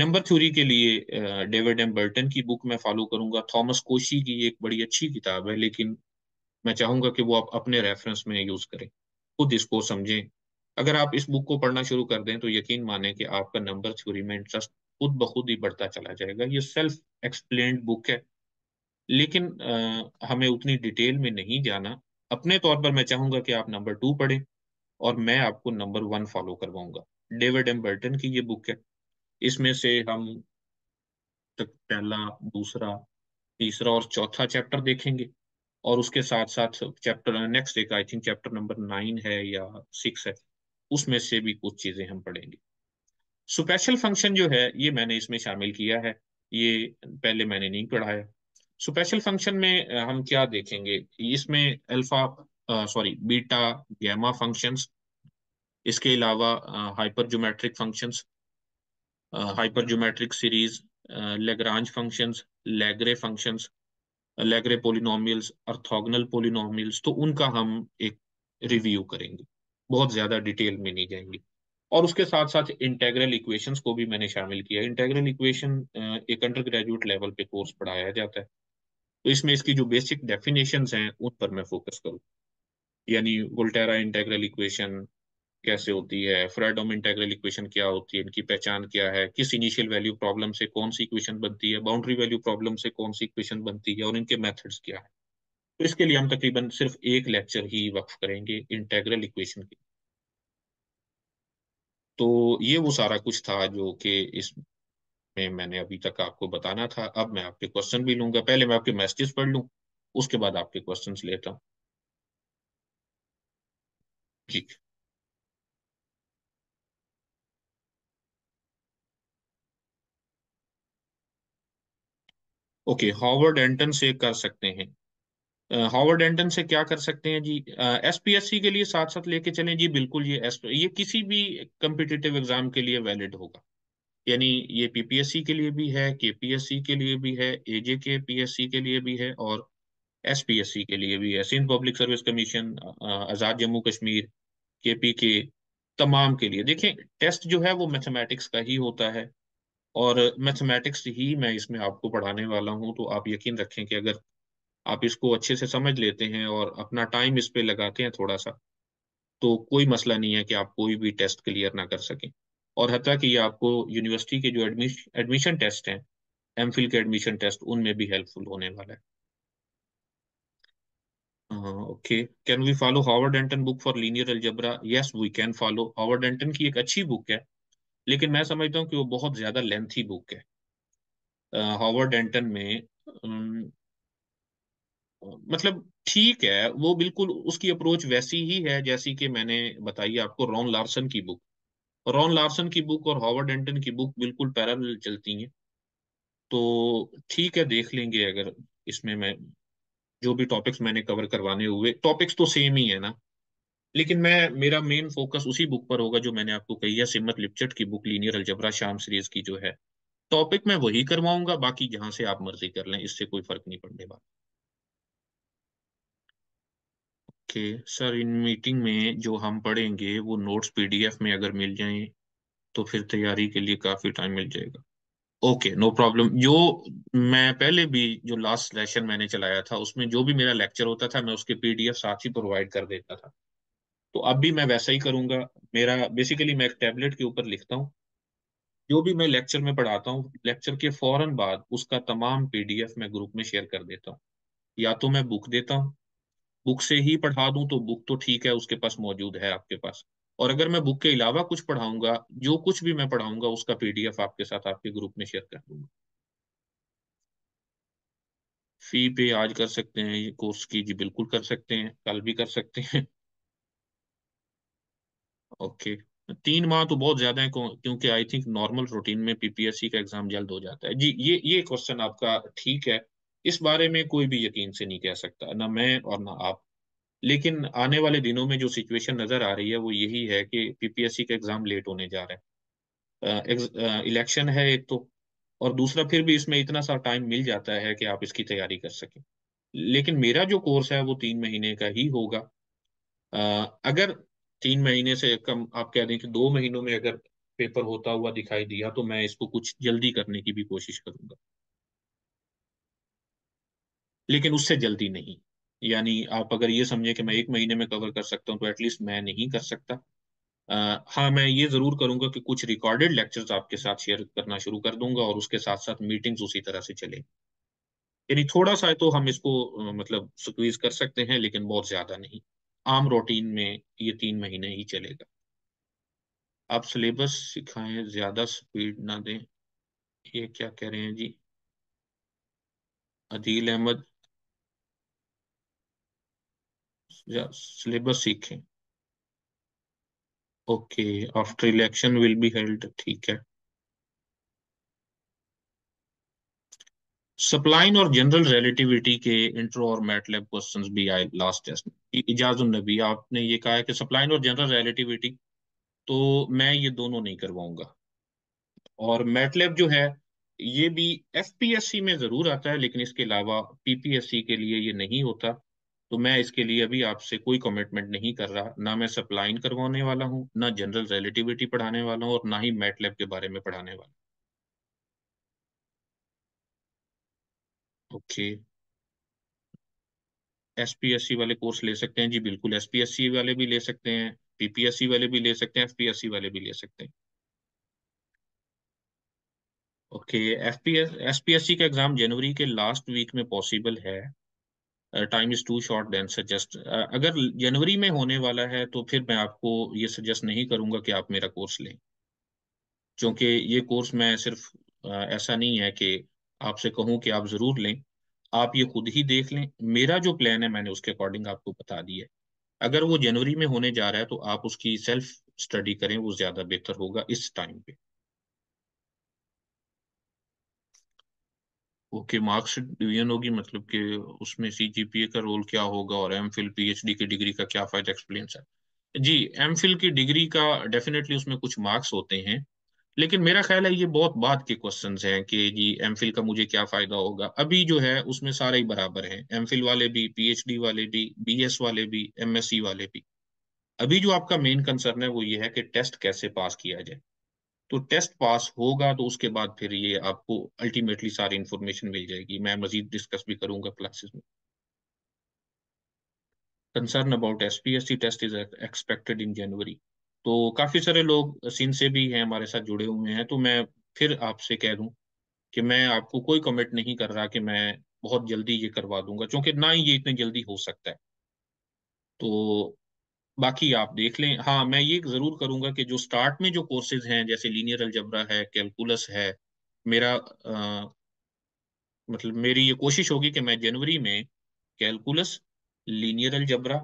नंबर थ्योरी के लिए डेविड एम बर्टन की बुक मैं फॉलो करूंगा थॉमस कोशी की एक बड़ी अच्छी किताब है लेकिन मैं चाहूंगा कि वो आप अपने रेफरेंस में यूज करें खुद इसको समझें अगर आप इस बुक को पढ़ना शुरू कर दें तो यकीन माने कि आपका नंबर थ्योरी में इंटरेस्ट खुद ब खुद ही बढ़ता चला जाएगा ये सेल्फ एक्सप्लेन बुक है लेकिन आ, uh, हमें उतनी डिटेल में नहीं जाना अपने तौर पर मैं चाहूंगा कि आप नंबर टू पढ़ें और मैं आपको नंबर वन फॉलो करवाऊंगा डेविड एम बर्टन की ये बुक है इसमें से हम तो पहला दूसरा तीसरा और चौथा चैप्टर देखेंगे और उसके साथ साथ चैप्टर नेक्स्ट एक I think chapter number nine है या सिक्स है उसमें से भी कुछ चीजें हम पढ़ेंगे स्पेशल फंक्शन जो है ये मैंने इसमें शामिल किया है ये पहले मैंने नहीं पढ़ाया स्पेशल फंक्शन में हम क्या देखेंगे इसमें alpha sorry beta gamma functions इसके अलावा hypergeometric functions Uh, hypergeometric series, uh, Lagrange functions, Lagrange functions, uh, Lagrange polynomials, orthogonal polynomials, तो उनका हम एक रिव्यू करेंगे बहुत ज्यादा डिटेल में नहीं जाएंगे और उसके साथ साथ इंटेग्रल इक्वेशंस को भी मैंने शामिल किया इंटेग्रल इक्वेशन एक अंडर ग्रेजुएट लेवल पे कोर्स पढ़ाया जाता है तो इसमें इसकी जो बेसिक डेफिनेशंस हैं उन पर मैं फोकस करूँ यानी वोल्टेरा इंटेग्रल इक्वेशन कैसे होती है फ्रेडोम इंटेग्रल इक्वेशन क्या होती है इनकी पहचान क्या है किस इनिशियल वैल्यू प्रॉब्लम से कौन सी इक्वेशन बनती है बाउंड्री वैल्यू प्रॉब्लम से कौन सी इक्वेशन बनती है और इनके मेथड्स क्या है तो इसके लिए हम तकरीबन सिर्फ एक लेक्चर ही वक्फ करेंगे इंटेग्रल इक्वेशन के तो ये वो सारा कुछ था जो कि इस में मैंने अभी तक आपको बताना था अब मैं आपके क्वेश्चन भी लूंगा पहले मैं आपके मैसेजेस पढ़ लूँ उसके बाद आपके क्वेश्चन लेता हूँ ठीक ओके हॉवर्ड एंटन से कर सकते हैं हॉवर्ड एंटन से क्या कर सकते हैं G S P S C के लिए साथ साथ लेके चलें जी बिल्कुल ये एस ये किसी भी कम्पिटिटिव एग्जाम के लिए वैलिड होगा यानी ये पीपीएससी के लिए भी है केपीएससी के लिए भी है एजे के पीएससी के लिए भी है और एसपीएससी के लिए भी है Sindh public service commission Azad Jammu Kashmir P के तमाम के लिए देखें टेस्ट जो है वो मैथमेटिक्स का ही होता है और मैथमेटिक्स ही मैं इसमें आपको पढ़ाने वाला हूं तो आप यकीन रखें कि अगर आप इसको अच्छे से समझ लेते हैं और अपना टाइम इस पे लगाते हैं थोड़ा सा तो कोई मसला नहीं है कि आप कोई भी टेस्ट क्लियर ना कर सकें और हती कि ये आपको यूनिवर्सिटी के जो एडमिशन एडमिशन टेस्ट हैं एम के एडमिशन टेस्ट उनमें भी हेल्पफुल होने वाला है okay can we follow Howard Anton book for linear algebra yes we can follow Howard Anton की एक अच्छी बुक है लेकिन मैं समझता हूँ कि वो बहुत ज्यादा लेंथी बुक है हॉवर्ड एंटन में मतलब ठीक है वो बिल्कुल उसकी अप्रोच वैसी ही है जैसी कि मैंने बताई आपको रॉन लार्सन की बुक रॉन लार्सन की बुक और हॉवर्ड एंटन की बुक बिल्कुल पैरल चलती हैं तो ठीक है देख लेंगे अगर इसमें मैं जो भी टॉपिक्स मैंने कवर करवाने हुए टॉपिक्स तो सेम ही है ना लेकिन मैं मेरा मेन फोकस उसी बुक पर होगा जो मैंने आपको कही है सिमत लिपचट की book linear algebra Schaum series की जो है टॉपिक मैं वही करवाऊंगा बाकी जहां से आप मर्जी कर लें इससे कोई फर्क नहीं पड़ने वाला ओके सर इन मीटिंग में जो हम पढ़ेंगे वो नोट्स पीडीएफ में अगर मिल जाए तो फिर तैयारी के लिए काफी टाइम मिल जाएगा ओके नो प्रॉब्लम जो मैं पहले भी जो लास्ट सेशन मैंने चलाया था उसमें जो भी मेरा लेक्चर होता था मैं उसके पीडीएफ साथ ही प्रोवाइड कर देता था तो अब भी मैं वैसा ही करूंगा मेरा बेसिकली मैं एक टैबलेट के ऊपर लिखता हूँ जो भी मैं लेक्चर में पढ़ाता हूँ लेक्चर के फौरन बाद उसका तमाम पीडीएफ मैं ग्रुप में शेयर कर देता हूँ या तो मैं बुक देता हूँ बुक से ही पढ़ा दूं तो बुक तो ठीक है उसके पास मौजूद है आपके पास और अगर मैं बुक के अलावा कुछ पढ़ाऊंगा जो कुछ भी मैं पढ़ाऊंगा उसका पीडीएफ आपके साथ आपके ग्रुप में शेयर कर दूंगा फी पे आज कर सकते हैं कोर्स की जी बिल्कुल कर सकते हैं कल भी कर सकते हैं ओके तीन माह तो बहुत ज्यादा है क्योंकि आई थिंक नॉर्मल रूटीन में पीपीएससी का एग्जाम जल्द हो जाता है जी ये ये क्वेश्चन आपका ठीक है इस बारे में कोई भी यकीन से नहीं कह सकता ना मैं और ना आप लेकिन आने वाले दिनों में जो सिचुएशन नजर आ रही है वो यही है कि पीपीएससी का एग्जाम लेट होने जा रहे हैं इलेक्शन है एक तो और दूसरा फिर भी इसमें इतना सा टाइम मिल जाता है कि आप इसकी तैयारी कर सकें लेकिन मेरा जो कोर्स है वो तीन महीने का ही होगा आ, अगर तीन महीने से कम आप कह दें कि दो महीनों में अगर पेपर होता हुआ दिखाई दिया तो मैं इसको कुछ जल्दी करने की भी कोशिश करूंगा लेकिन उससे जल्दी नहीं यानी आप अगर ये समझे कि मैं एक महीने में कवर कर सकता हूँ तो एटलीस्ट मैं नहीं कर सकता आ, हाँ मैं ये जरूर करूंगा कि कुछ रिकॉर्डेड लेक्चर्स आपके साथ शेयर करना शुरू कर दूंगा और उसके साथ साथ मीटिंग्स उसी तरह से चले यानी थोड़ा सा तो हम इसको मतलब सुक्वीज कर सकते हैं लेकिन बहुत ज्यादा नहीं आम रूटीन में ये तीन महीने ही चलेगा आप सिलेबस सिखाएं ज्यादा स्पीड ना दें ये क्या कह रहे हैं जी अदील अहमद सिलेबस सीखें okay after election will be held ठीक है सप्लाइन और जनरल रिलेटिविटी के इंट्रो और मैटलैब क्वेश्चंस भी आए लास्ट टेस्ट इजाजुल नबी आपने ये कहा है कि सप्लाइन और जनरल रिलेटिविटी तो मैं ये दोनों नहीं करवाऊंगा और मैटलैब जो है ये भी एफ में जरूर आता है लेकिन इसके अलावा पीपीएससी के लिए ये नहीं होता तो मैं इसके लिए अभी आपसे कोई कमिटमेंट नहीं कर रहा ना मैं सप्लाइन करवाने वाला हूँ ना जनरल रिलेटिविटी पढ़ाने वाला हूँ और ना ही मैटलैब के बारे में पढ़ाने वाला ओके एसपीएससी वाले कोर्स ले सकते हैं जी बिल्कुल एसपीएससी वाले भी ले सकते हैं पीपीएससी वाले भी ले सकते हैं एफपीएससी वाले भी ले सकते हैं ओके एफपीएस एसपीएससी का एग्जाम जनवरी के लास्ट वीक में पॉसिबल है time is too short then suggest अगर जनवरी में होने वाला है तो फिर मैं आपको ये सजेस्ट नहीं करूंगा कि आप मेरा कोर्स लें क्योंकि ये कोर्स मैं सिर्फ uh, ऐसा नहीं है कि आपसे कहूँ कि आप जरूर लें आप ये खुद ही देख लें मेरा जो प्लान है मैंने उसके अकॉर्डिंग आपको बता दिया है अगर वो जनवरी में होने जा रहा है तो आप उसकी सेल्फ स्टडी करें वो ज्यादा बेहतर होगा इस टाइम पे ओके मार्क्स डिवीजन होगी मतलब कि उसमें सीजीपीए का रोल क्या होगा और एम फिल पीएचडी की डिग्री का क्या फायदा explain sir ji M Phil की डिग्री का डेफिनेटली उसमें कुछ मार्क्स होते हैं लेकिन मेरा ख्याल है ये बहुत बात के क्वेश्चन हैं कि जी एम का मुझे क्या फायदा होगा अभी जो है उसमें सारे ही बराबर हैं एम वाले भी पी वाले भी बी वाले भी एम वाले भी अभी जो आपका मेन कंसर्न है वो ये है कि टेस्ट कैसे पास किया जाए तो टेस्ट पास होगा तो उसके बाद फिर ये आपको अल्टीमेटली सारी इंफॉर्मेशन मिल जाएगी मैं मजीद डिस्कस भी करूंगा क्लासेस में concern about SPSC test is expected in January तो काफी सारे लोग सीन से भी हैं हमारे साथ जुड़े हुए हैं तो मैं फिर आपसे कह दूं कि मैं आपको कोई कमिट नहीं कर रहा कि मैं बहुत जल्दी ये करवा दूंगा क्योंकि ना ही ये इतने जल्दी हो सकता है तो बाकी आप देख लें हाँ मैं ये जरूर करूंगा कि जो स्टार्ट में जो कोर्सेज हैं जैसे लीनियर अलजबरा है कैलकुलस है मेरा आ, मतलब मेरी ये कोशिश होगी कि मैं जनवरी में कैलकुलस लीनियर अलजबरा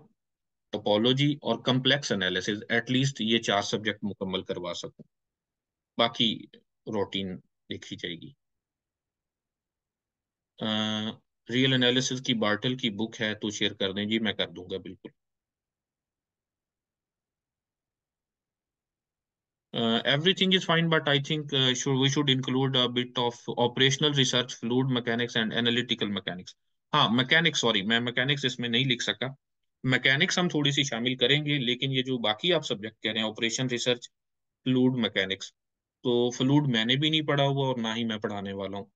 टोपोलॉजी और कम्प्लेक्स एनालिसिस एटलीस्ट ये चार सब्जेक्ट मुकम्मल करवा सकूं बाकी रोटीन लिखी जाएगी रियल एनालिसिस की बार्टल की बुक है तो शेयर कर दें जी मैं कर दूंगा बिल्कुल everything is fine but I think we should include bit of operational research fluid mechanics and analytical mechanics हाँ मैकेनिक्स सॉरी मैं मैकेनिक्स इसमें नहीं लिख सका मैकेनिक्स हम थोड़ी सी शामिल करेंगे लेकिन ये जो बाकी आप सब्जेक्ट कह रहे हैं ऑपरेशन रिसर्च फ्लूड मैकेनिक्स तो फ्लूड मैंने भी नहीं पढ़ा हुआ और ना ही मैं पढ़ाने वाला हूँ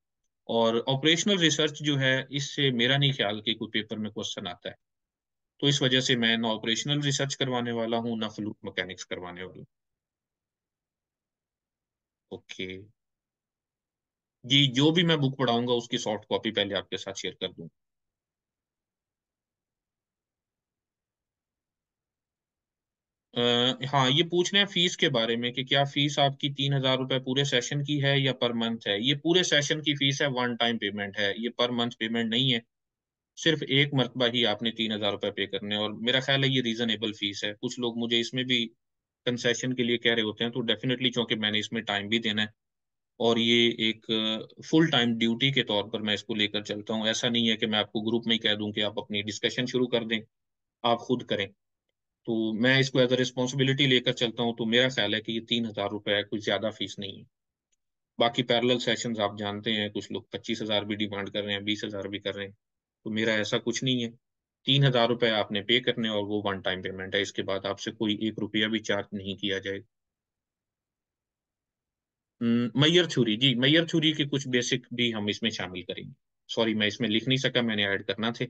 और ऑपरेशनल रिसर्च जो है इससे मेरा नहीं ख्याल कि कोई पेपर में क्वेश्चन आता है तो इस वजह से मैं ना ऑपरेशनल रिसर्च करवाने वाला हूँ ना फ्लूड मैकेनिक्स करवाने वाला हूँ ओके जी जो भी मैं बुक पढ़ाऊंगा उसकी सॉफ्ट कॉपी पहले आपके साथ शेयर कर दूंगा आ, हाँ ये पूछ रहे हैं फीस के बारे में कि क्या फीस आपकी तीन हजार रुपए पूरे सेशन की है या पर मंथ है ये पूरे सेशन की फीस है वन टाइम पेमेंट है ये पर मंथ पेमेंट नहीं है सिर्फ एक मरतबा ही आपने तीन हजार रुपए पे करने और मेरा ख्याल है ये रीजनेबल फीस है कुछ लोग मुझे इसमें भी कंसेशन के लिए कह रहे होते हैं तो डेफिनेटली चूंकि मैंने इसमें टाइम भी देना है और ये एक फुल टाइम ड्यूटी के तौर पर मैं इसको लेकर चलता हूँ ऐसा नहीं है कि मैं आपको ग्रुप में ही कह दूँ कि आप अपनी डिस्कशन शुरू कर दें आप खुद करें तो मैं इसको एज अ रिस्पॉन्सिबिलिटी लेकर चलता हूँ तो मेरा ख्याल है कि ये तीन हजार रुपये कुछ ज्यादा फीस नहीं है बाकी पैरल सेशन आप जानते हैं कुछ लोग पच्चीस हजार भी डिमांड कर रहे हैं बीस हजार भी कर रहे हैं तो मेरा ऐसा कुछ नहीं है तीन हजार रुपये आपने पे करने और वो वन टाइम पेमेंट है इसके बाद आपसे कोई एक रुपया भी चार्ज नहीं किया जाएगा हम्म, मैयर छुरी जी मैयर छुरी के कुछ बेसिक भी हम इसमें शामिल करेंगे सॉरी मैं इसमें लिख नहीं सका मैंने ऐड करना थे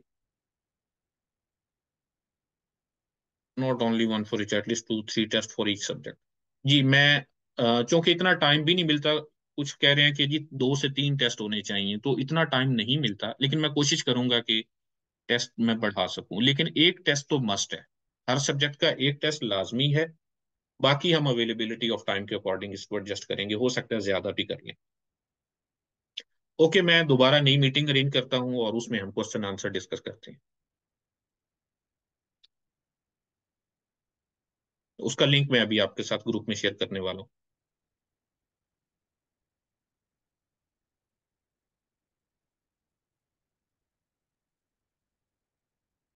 not only one for each at least two three test for each subject जी मैं चूंकि इतना टाइम भी नहीं मिलता कुछ कह रहे हैं कि जी दो से तीन टेस्ट होने चाहिए तो इतना टाइम नहीं मिलता लेकिन मैं कोशिश करूंगा कि टेस्ट मैं बढ़ा सकूं लेकिन एक टेस्ट तो मस्ट है हर सब्जेक्ट का एक टेस्ट लाजमी है बाकी हम अवेलेबिलिटी ऑफ टाइम के अकॉर्डिंग इसको एडजस्ट करेंगे हो सकता है ज्यादा भी कर लें ओके मैं दोबारा नई मीटिंग अरेंज करता हूं और उसमें हम क्वेश्चन आंसर डिस्कस करते हैं उसका लिंक मैं अभी आपके साथ ग्रुप में शेयर करने वाला हूँ